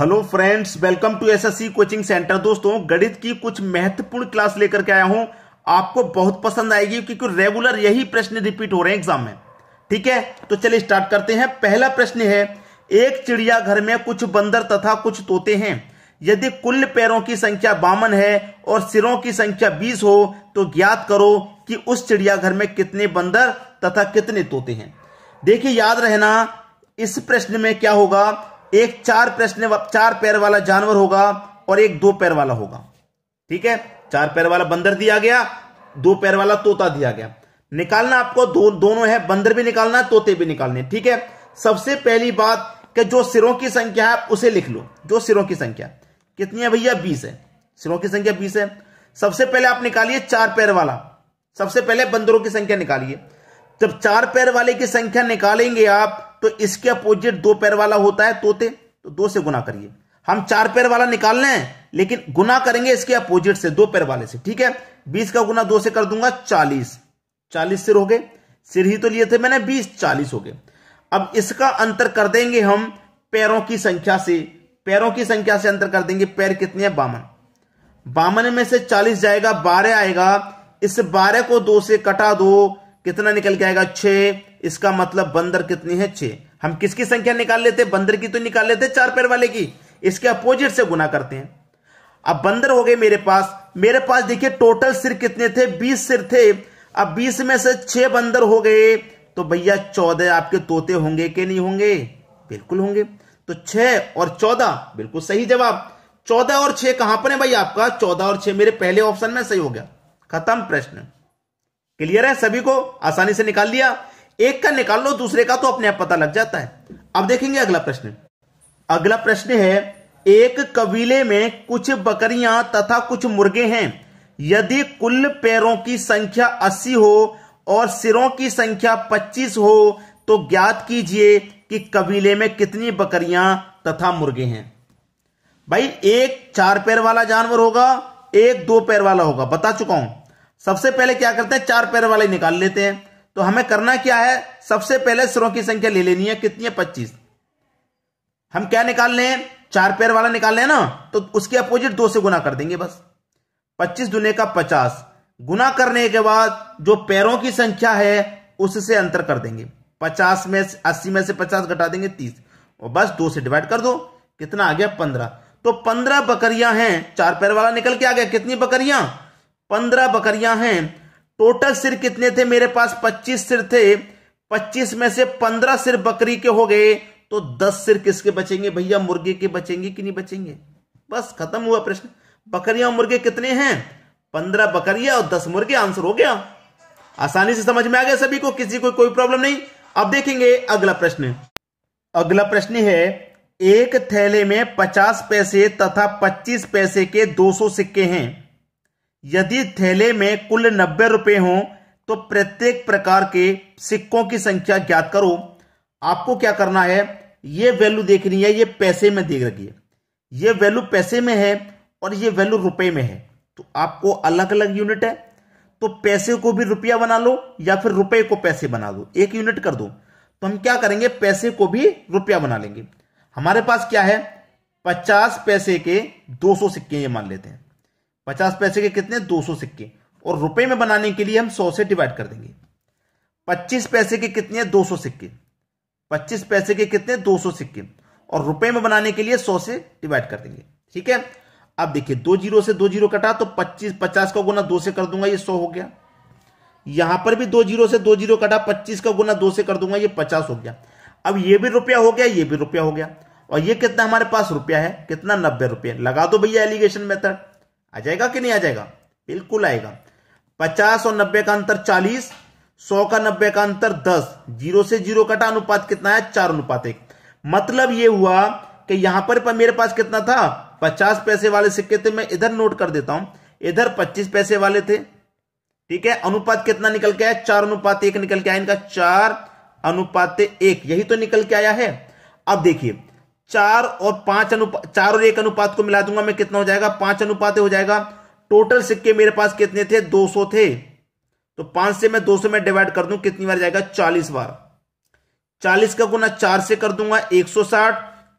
hello friends welcome to SSC coaching centre दोस्तों गणित की कुछ महत्वपूर्ण क्लास लेकर के आया हूं आपको बहुत पसंद आएगी क्योंकि रेगुलर यही प्रश्न रिपीट हो रहे हैं एग्जाम में ठीक है तो चलिए स्टार्ट करते हैं पहला प्रश्न है एक चिड़ियाघर में कुछ बंदर तथा कुछ तोते हैं यदि कुल पैरों की संख्या बावन है और सिरों की संख्या बीस हो तो ज्ञात करो कि उस चिड़ियाघर में कितने बंदर तथा कितने तोते हैं देखिए याद रहना इस प्रश्न में क्या होगा एक चार प्रश्न चार पैर वाला जानवर होगा और एक दो पैर वाला होगा ठीक है चार पैर वाला बंदर दिया गया दो पैर वाला तोता दिया गया निकालना आपको दो, दोनों है बंदर भी निकालना तोते भी निकालने ठीक है सबसे पहली बात कि जो सिरों की संख्या है उसे लिख लो जो सिरों की संख्या कितनी है भैया बीस है सिरों की संख्या बीस है सबसे पहले आप निकालिए चार पैर वाला सबसे पहले बंदरों की संख्या निकालिए जब चार पैर वाले की संख्या निकालेंगे आप तो इसके अपोजिट दो पैर वाला होता है तोते तो दो से गुना करिए हम चार पैर वाला निकाल लें लेकिन गुना करेंगे इसके अपोजिट से दो पैर वाले से ठीक है बीस का गुना दो से कर दूंगा चालीस चालीस सिर हो गए सिर ही तो लिए थे मैंने बीस चालीस हो गए अब इसका अंतर कर देंगे हम पैरों की संख्या से पैरों की संख्या से अंतर कर देंगे पैर कितने हैं बामन बामन में से चालीस जाएगा बारह आएगा इस बारह को दो से कटा दो कितना निकल के आएगा छह इसका मतलब बंदर कितनी है छह हम किसकी संख्या निकाल लेते हैं बंदर की तो निकाल लेते चार पैर वाले की इसके अपोजिट से गुना करते हैं अब बंदर हो गए मेरे पास मेरे पास देखिए टोटल सिर कितने थे बीस सिर थे अब बीस में से छह बंदर हो गए तो भैया चौदह आपके तोते होंगे के नहीं होंगे बिल्कुल होंगे तो छह और चौदह बिल्कुल सही जवाब चौदह और छह कहां पर है भाई आपका चौदह और छह मेरे पहले ऑप्शन में सही हो गया खत्म प्रश्न क्लियर है सभी को आसानी से निकाल लिया एक का निकाल लो दूसरे का तो अपने आप पता लग जाता है अब देखेंगे अगला प्रश्न अगला प्रश्न है एक कबीले में कुछ बकरियां तथा कुछ मुर्गे हैं यदि कुल पैरों की संख्या अस्सी हो और सिरों की संख्या पच्चीस हो तो ज्ञात कीजिए कि कबीले में कितनी बकरियां तथा मुर्गे हैं भाई एक चार पैर वाला जानवर होगा एक दो पैर वाला होगा बता चुका हूं सबसे पहले क्या करते हैं चार पैर वाले निकाल लेते हैं तो हमें करना क्या है सबसे पहले सिरों की संख्या ले लेनी है कितनी है पच्चीस हम क्या निकाल लें चार पैर वाला निकाल लें ना तो उसके अपोजिट दो से गुना कर देंगे बस पच्चीस दुने का पचास गुना करने के बाद जो पैरों की संख्या है उससे अंतर कर देंगे पचास में अस्सी में से पचास घटा देंगे तीस और बस दो से डिवाइड कर दो कितना आ गया पंद्रह तो पंद्रह बकरियां हैं चार पैर वाला निकल के आ गया कितनी बकरियां पंद्रह बकरियां हैं टोटल सिर कितने थे मेरे पास पच्चीस सिर थे पच्चीस में से पंद्रह सिर बकरी के हो गए तो दस सिर किसके बचेंगे भैया मुर्गे के बचेंगे कि नहीं बचेंगे बस खत्म हुआ प्रश्न बकरियां और मुर्गे कितने हैं पंद्रह बकरिया और दस मुर्गे आंसर हो गया आसानी से समझ में आ गया सभी को किसी को कोई प्रॉब्लम नहीं अब देखेंगे अगला प्रश्न अगला प्रश्न है एक थैले में पचास पैसे तथा पच्चीस पैसे के दो सौ सिक्के हैं यदि थैले में कुल नब्बे रुपए हो तो प्रत्येक प्रकार के सिक्कों की संख्या ज्ञात करो आपको क्या करना है ये वैल्यू देखनी है ये पैसे में देख रखिए ये वैल्यू पैसे में है और ये वैल्यू रुपए में है तो आपको अलग अलग यूनिट है तो पैसे को भी रुपया बना लो या फिर रुपए को पैसे बना दो एक यूनिट कर दो तो हम क्या करेंगे पैसे को भी रुपया बना लेंगे हमारे पास क्या है पचास पैसे के दो सौ सिक्के ये मान लेते हैं पचास पैसे के कितने दो सौ सिक्के और रुपए में बनाने के लिए हम सौ से डिवाइड कर देंगे पच्चीस पैसे के कितने दो सौ सिक्के पच्चीस पैसे के कितने दो सौ सिक्के और रुपए में बनाने के लिए सौ से डिवाइड कर देंगे ठीक है अब देखिए दो जीरो से दो जीरो कटा तो पच्चीस पचास का गुना दो से कर दूंगा ये सौ हो गया यहां पर भी दो जीरो से दो जीरो कटा पच्चीस का गुना दो से कर दूंगा ये पचास हो गया अब ये भी रुपया हो गया ये भी रुपया हो गया और ये कितना हमारे पास रुपया है कितना नब्बे रुपया लगा दो भैया एलिगेशन मेथड आ जाएगा कि नहीं आ जाएगा बिल्कुल आएगा पचास और नब्बे का अंतर चालीस सौ का नब्बे का अंतर दस जीरो से जीरो कटा अनुपात कितना है चार अनुपात एक मतलब यह हुआ कि यहां पर मेरे पास कितना था पचास पैसे वाले सिक्के थे मैं इधर नोट कर देता हूं इधर पच्चीस पैसे वाले थे ठीक है अनुपात कितना निकल के आया चार अनुपात एक निकल के आया इनका चार अनुपात एक यही तो निकल के आया है अब देखिए चार और पांच अनुपात चार और एक अनुपात को मिला दूंगा मैं कितना हो जाएगा पांच अनुपात हो जाएगा टोटल सिक्के मेरे पास कितने थे 200 थे तो पांच से मैं 200 में डिवाइड कर दूं कितनी बार जाएगा 40 बार 40 का गुना चार से कर दूंगा 160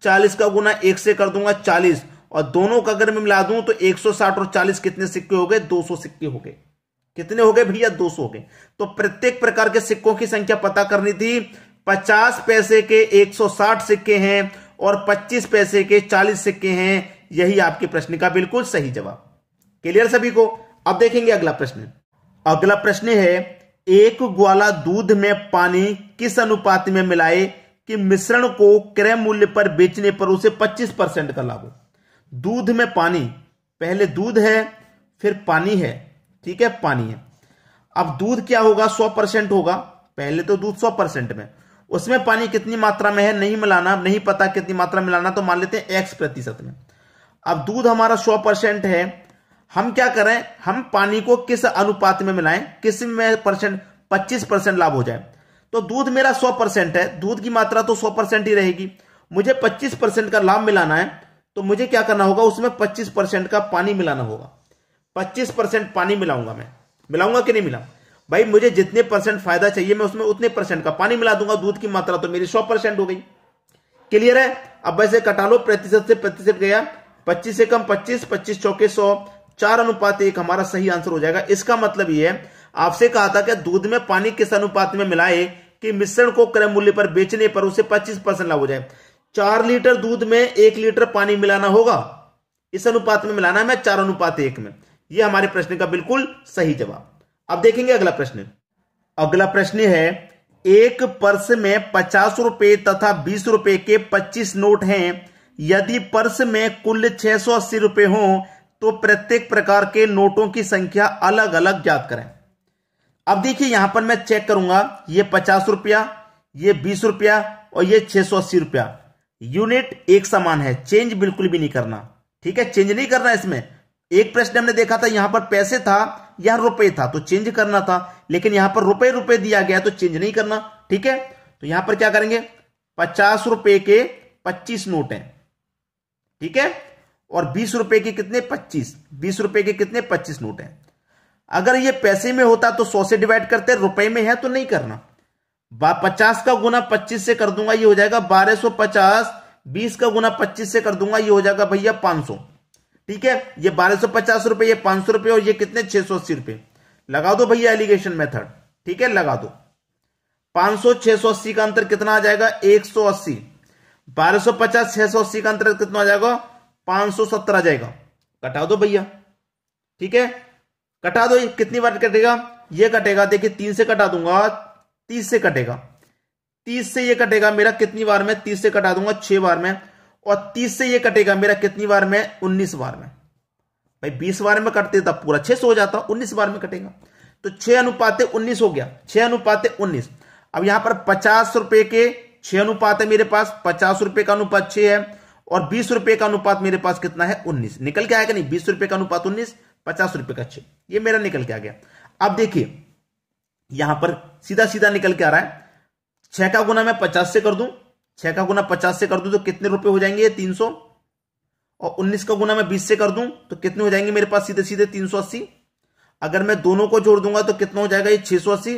40 का गुना एक से कर दूंगा 40 और दोनों का अगर मैं मिला दूं तो 160 और 40 कितने सिक्के हो गए 200 सिक्के हो गए कितने हो गए भैया 200 हो गए तो प्रत्येक प्रकार के सिक्कों की संख्या पता करनी थी पचास पैसे के साठ सिक्के हैं और 25 पैसे के 40 सिक्के हैं यही आपके प्रश्न का बिल्कुल सही जवाब क्लियर सभी को अब देखेंगे अगला प्रश्न अगला प्रश्न है एक ग्वाला दूध में पानी किस अनुपात में मिलाए कि मिश्रण को क्रय मूल्य पर बेचने पर उसे 25 परसेंट का लाभ हो दूध में पानी पहले दूध है फिर पानी है ठीक है पानी है अब दूध क्या होगा 100 परसेंट होगा पहले तो दूध 100 परसेंट में उसमें पानी कितनी मात्रा में है नहीं मिलाना नहीं पता कितनी मात्रा मिलाना तो मान लेते हैं एक्स प्रतिशत में अब दूध हमारा सौ परसेंट है हम क्या करें हम पानी को किस अनुपात में मिलाएं किस में परसेंट पच्चीस परसेंट लाभ हो जाए तो दूध मेरा सौ परसेंट है दूध की मात्रा तो सौ परसेंट ही रहेगी मुझे पच्चीस परसेंट का लाभ मिलाना है तो मुझे क्या करना होगा उसमें पच्चीस परसेंट का पानी मिलाना होगा पच्चीस परसेंट पानी मिलाऊंगा मैं मिलाऊंगा कि नहीं मिलाऊंगा भाई मुझे जितने परसेंट फायदा चाहिए मैं उसमें उतने परसेंट का पानी मिला दूंगा दूध की मात्रा तो मेरी सौ परसेंट हो गई क्लियर है अब वैसे कटा लो प्रतिशत से प्रतिशत गया पच्चीस से कम पच्चीस पच्चीस चौके सौ चार अनुपात एक हमारा सही आंसर हो जाएगा इसका मतलब यह है आपसे कहा था कि दूध में पानी किस अनुपात में मिलाए कि मिश्रण को क्रय मूल्य पर बेचने पर उसे पच्चीस परसेंट लाभ हो जाए चार लीटर दूध में एक लीटर पानी मिलाना होगा इस अनुपात में मिलाना है चार अनुपात एक में यह हमारे प्रश्न का बिल्कुल सही जवाब अब देखेंगे अगला प्रश्न अगला प्रश्न है एक पर्स में पचास रुपए तथा बीस रुपए के पच्चीस नोट हैं यदि पर्स में कुल छह सौ अस्सी रुपए हो तो प्रत्येक प्रकार के नोटों की संख्या अलग अलग ज्ञात करें अब देखिए यहां पर मैं चेक करूंगा ये पचास रुपया ये बीस रुपया और ये छह सौ अस्सी रुपया यूनिट एक समान है चेंज बिल्कुल भी नहीं करना ठीक है चेंज नहीं करना इसमें एक प्रश्न हमने देखा था यहां पर पैसे था या रुपए था तो चेंज करना था लेकिन यहां पर रुपए रुपए दिया गया तो चेंज नहीं करना ठीक है तो यहां पर क्या करेंगे पचास रुपए के पच्चीस नोट हैं ठीक है और बीस रुपए के कितने पच्चीस बीस रुपए के कितने पच्चीस नोट हैं अगर ये पैसे में होता तो सौ से डिवाइड करते रुपए में है तो नहीं करना पचास का गुना पच्चीस से कर दूंगा ये हो जाएगा बारह सौ पचास बीस का गुना पच्चीस से कर दूंगा ये हो जाएगा भैया पांच सौ ठीक है ये बारह सौ पचास रुपए ये पांच सौ रुपए और ये कितने छह सौ अस्सी रुपए लगा दो भैया एलिगेशन मेथड ठीक है लगा दो पांच सौ छह सौ अस्सी का अंतर कितना आ जाएगा एक सौ अस्सी बारह सौ पचास छह सौ अस्सी का अंतर कितना आ जाएगा पांच सौ सत्तर आ जाएगा कटा दो भैया ठीक है कटा दो ये कितनी बार कटेगा ये कटेगा देखिए तीन से कटा दूंगा तीस से कटेगा तीस से ये कटेगा मेरा कितनी बार में तीस से कटा दूंगा छह बार में और तीस से ये कटेगा मेरा कितनी बार में उन्नीस बार में भाई बीस बार में कटते तब पूरा छह हो जाता उन्नीस बार में कटेगा तो छह अनुपात उन्नीस हो गया छह अनुपात उन्नीस अब यहां पर पचास रुपए के छह अनुपात है मेरे पास पचास रुपए का अनुपात छह है और बीस रुपए का अनुपात मेरे पास कितना है उन्नीस निकल के आएगा नहीं बीस रुपए का अनुपात उन्नीस पचास रुपए का छह ये मेरा निकल के आ गया अब देखिए यहां पर सीधा सीधा निकल के आ रहा है छह का गुना मैं पचास से कर दूं छह का गुना पचास से कर दूं तो कितने रुपए हो जाएंगे ये तीन सौ और उन्नीस का गुना मैं बीस से कर दूं तो कितने हो जाएंगे मेरे पास सीधे सीधे तीन सौ अस्सी अगर मैं दोनों को जोड़ दूंगा तो कितना हो जाएगा ये छह सौ अस्सी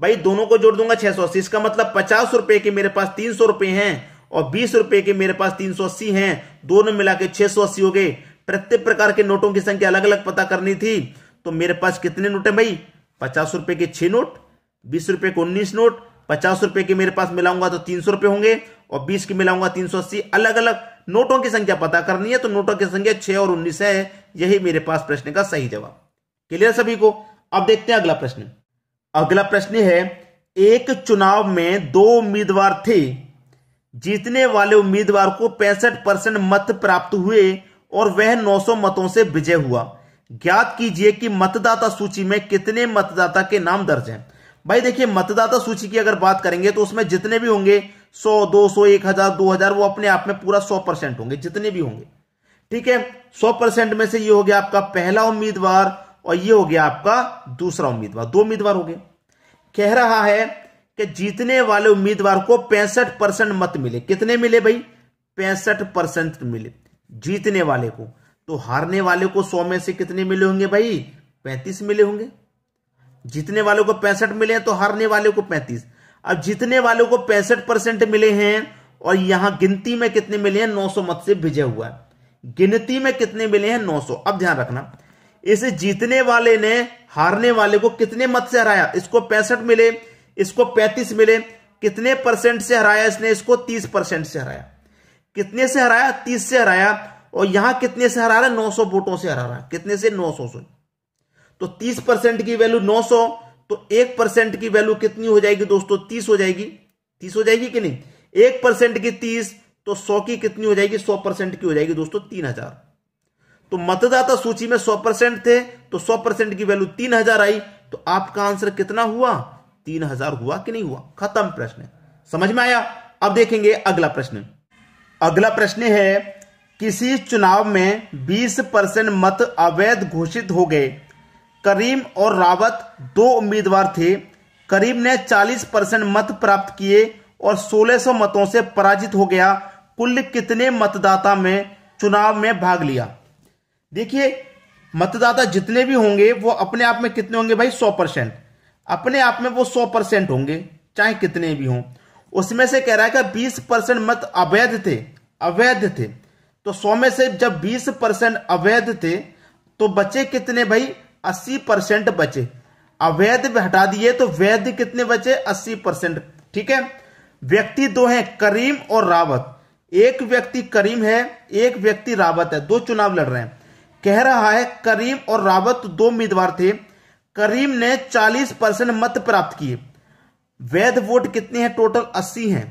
भाई दोनों को जोड़ दूंगा छह सौ अस्सी इसका मतलब पचास रुपए के मेरे पास तीन सौ रुपए हैं और बीस रुपए के मेरे पास तीन सौ अस्सी है दोनों मिला के छह सौ अस्सी हो गए प्रत्येक प्रकार के नोटों की संख्या अलग अलग पता करनी थी तो मेरे पास कितने नोट है भाई पचास रुपए के छह नोट बीस रुपए के उन्नीस नोट पचास रुपए के मेरे पास मिलाऊंगा तो तीन सौ रुपए होंगे और बीस के मिलाऊंगा तीन सौ अस्सी अलग अलग नोटों की संख्या पता करनी है तो नोटों की संख्या छह और उन्नीस है यही मेरे पास प्रश्न का सही जवाब क्लियर सभी को अब देखते हैं अगला प्रश्न अगला प्रश्न है एक चुनाव में दो उम्मीदवार थे जीतने वाले उम्मीदवार को पैंसठ परसेंट मत प्राप्त हुए और वह 900 मतों से विजय हुआ ज्ञात कीजिए कि मतदाता सूची में कितने मतदाता के नाम दर्ज हैं भाई देखिए मतदाता सूची की अगर बात करेंगे तो उसमें जितने भी होंगे सौ दो सौ एक हजार दो हजार वो अपने आप में पूरा सौ परसेंट होंगे जितने भी होंगे ठीक है सौ परसेंट में से ये हो गया आपका पहला उम्मीदवार और ये हो गया आपका दूसरा उम्मीदवार दो उम्मीदवार हो गए कह रहा है कि जीतने वाले उम्मीदवार को पैंसठ परसेंट मत मिले कितने मिले भाई पैंसठ परसेंट मिले जीतने वाले को तो हारने वाले को सौ में से कितने मिले होंगे भाई पैंतीस मिले होंगे जीतने वालों को पैंसठ मिले तो हारने वाले को पैंतीस अब जीतने वालों को पैंसठ परसेंट मिले हैं और यहां गिनती में कितने मिले हैं 900 मत से विजय हुआ है गिनती में कितने मिले हैं 900 अब ध्यान रखना इसे जीतने वाले ने हारने वाले को कितने मत से हराया इसको पैंसठ मिले इसको पैंतीस मिले कितने परसेंट से हराया इसने इसको तीस परसेंट से हराया कितने से हराया तीस से हराया और यहां कितने से हरा रहा है नौ वोटों से हरा रहा है कितने से नौ सौ तो तीस परसेंट की वैल्यू नौ सौ तो एक परसेंट की वैल्यू कितनी हो जाएगी दोस्तों तीस हो जाएगी तीस हो जाएगी कि नहीं एक परसेंट की तीस तो सौ की कितनी हो जाएगी सौ परसेंट की हो जाएगी दोस्तों तीन हजार तो मतदाता सूची में सौ परसेंट थे तो सौ परसेंट की वैल्यू तीन हजार आई तो आपका आंसर कितना हुआ तीन हजार हुआ कि नहीं हुआ खत्म प्रश्न समझ में आया अब देखेंगे अगला प्रश्न अगला प्रश्न है किसी चुनाव में 20 परसेंट मत अवैध घोषित हो गए करीम और रावत दो उम्मीदवार थे करीम ने 40 परसेंट मत प्राप्त किए और 1600 मतों से पराजित हो गया कुल कितने मतदाता में चुनाव में भाग लिया देखिए मतदाता जितने भी होंगे वो अपने आप में कितने होंगे भाई 100 परसेंट अपने आप में वो 100 परसेंट होंगे चाहे कितने भी हों उसमें से कह रहा है कि 20 परसेंट मत अवैध थे अवैध थे तो 100 में से जब 20 परसेंट अवैध थे तो बचे कितने भाई अस्सी परसेंट बचे अवैध हटा दिए तो वैध कितने बचे अस्सी परसेंट ठीक है व्यक्ति दो हैं करीम और रावत एक व्यक्ति करीम है एक व्यक्ति रावत है दो चुनाव लड़ रहे हैं कह रहा है करीम और रावत दो उम्मीदवार थे करीम ने 40 परसेंट मत प्राप्त किए वैध वोट कितने हैं टोटल 80 हैं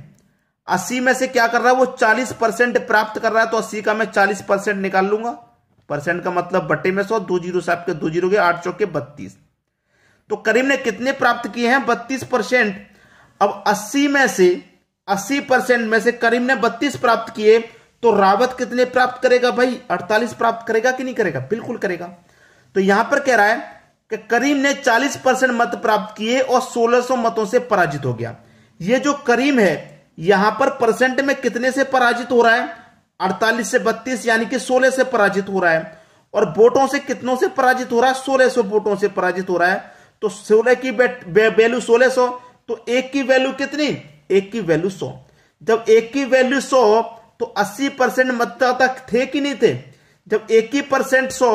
80 में से क्या कर रहा है वो 40 परसेंट प्राप्त कर रहा है तो 80 का मैं 40 परसेंट निकाल लूंगा परसेंट का मतलब बटे में सौ दो जीरो से आपके दो जीरो के आठ चौके बत्तीस तो करीम ने कितने प्राप्त किए हैं बत्तीस परसेंट अब अस्सी में से अस्सी परसेंट में से करीम ने बत्तीस प्राप्त किए तो रावत कितने प्राप्त करेगा भाई अड़तालीस प्राप्त करेगा कि नहीं करेगा बिल्कुल करेगा तो यहां पर कह रहा है कि करीम ने चालीस परसेंट मत प्राप्त किए और सोलह सौ मतों से पराजित हो गया ये जो करीम है यहां पर परसेंट में कितने से पराजित हो रहा है अड़तालीस से बत्तीस यानी कि सोलह से पराजित हो रहा है और वोटों से कितनों से पराजित हो रहा है सोलह सौ वोटों से पराजित हो रहा है तो सोलह की वैल्यू सोलह सौ तो एक की वैल्यू कितनी एक की वैल्यू सौ जब एक की वैल्यू सौ तो अस्सी परसेंट मतदाता थे कि नहीं थे जब एक ही परसेंट सौ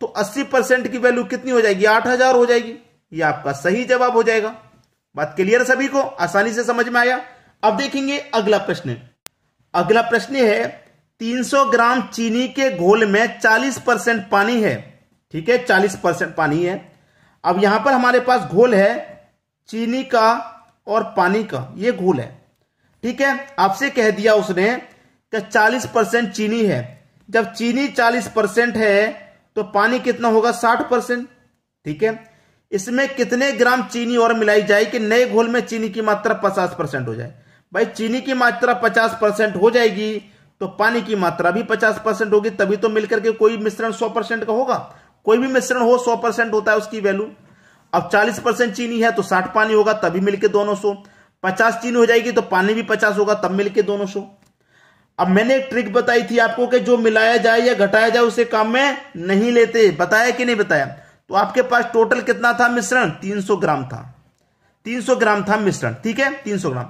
तो अस्सी परसेंट की वैल्यू कितनी हो जाएगी आठ हजार हो जाएगी ये आपका सही जवाब हो जाएगा बात क्लियर सभी को आसानी से समझ में आया अब देखेंगे अगला प्रश्न अगला प्रश्न है 300 ग्राम चीनी के घोल में 40 परसेंट पानी है ठीक है 40 परसेंट पानी है अब यहां पर हमारे पास घोल है चीनी का और पानी का ये घोल है ठीक है आपसे कह दिया उसने कि 40 परसेंट चीनी है जब चीनी 40 परसेंट है तो पानी कितना होगा 60 परसेंट ठीक है इसमें कितने ग्राम चीनी और मिलाई जाए कि नए घोल में चीनी की मात्रा पचास परसेंट हो जाए भाई चीनी की मात्रा पचास परसेंट हो जाएगी तो पानी की मात्रा भी पचास परसेंट होगी तभी तो मिलकर के कोई मिश्रण सौ परसेंट का होगा कोई भी मिश्रण हो सौ परसेंट होता है उसकी वैल्यू अब चालीस परसेंट चीनी है तो साठ पानी होगा तभी मिलकर दोनों सो पचास चीनी हो जाएगी तो पानी भी पचास होगा तब मिलकर दोनों सो अब मैंने एक ट्रिक बताई थी आपको कि जो मिलाया जाए या घटाया जाए उसे काम में नहीं लेते बताया कि नहीं बताया तो आपके पास टोटल कितना था मिश्रण 300 ग्राम था 300 ग्राम था मिश्रण ठीक है 300 ग्राम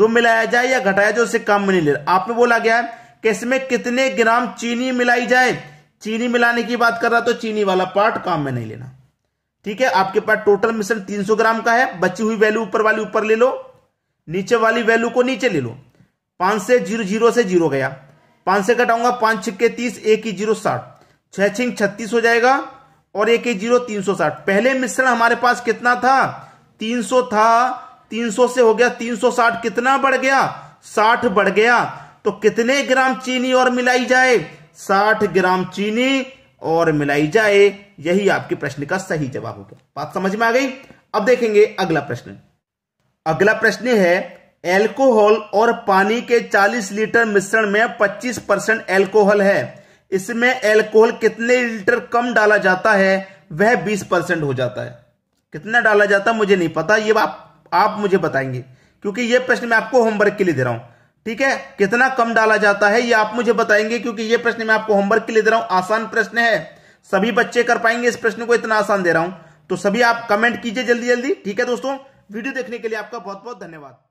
जो मिलाया जाए या घटाया जाए उसे काम में नहीं ले आपने बोला गया है कि इसमें कितने ग्राम चीनी मिलाई जाए चीनी मिलाने की बात कर रहा तो चीनी वाला पार्ट काम में नहीं लेना ठीक है आपके पास टोटल मिश्रण 300 ग्राम का है बची हुई वैल्यू ऊपर वाली ऊपर ले लो नीचे वाली वैल्यू को नीचे ले लो पांच से जीरो जीरो से जीरो गया पांच से कटाऊंगा पांच छिक्के तीस एक ही जीरो साठ छह छिंग छत्तीस हो जाएगा और एक ही जीरो तीन सौ साठ पहले मिश्रण हमारे पास कितना था तीन सौ था तीन सौ से हो गया तीन सौ साठ कितना बढ़ गया साठ बढ़ गया तो कितने ग्राम चीनी और मिलाई जाए साठ ग्राम चीनी और मिलाई जाए यही आपके प्रश्न का सही जवाब हो गया बात समझ में आ गई अब देखेंगे अगला प्रश्न अगला प्रश्न है एल्कोहल और पानी के 40 लीटर मिश्रण में 25 परसेंट एल्कोहल है इसमें एल्कोहल कितने लीटर कम डाला जाता है वह 20 परसेंट हो जाता है कितना डाला जाता है मुझे नहीं पता ये आप, आप मुझे बताएंगे क्योंकि यह प्रश्न मैं आपको होमवर्क के लिए दे रहा हूं ठीक है कितना कम डाला जाता है ये आप मुझे बताएंगे क्योंकि ये प्रश्न मैं आपको होमवर्क के लिए दे रहा हूं आसान प्रश्न है सभी बच्चे कर पाएंगे इस प्रश्न को इतना आसान दे रहा हूं तो सभी आप कमेंट कीजिए जल्दी जल्दी ठीक है दोस्तों वीडियो देखने के लिए आपका बहुत बहुत धन्यवाद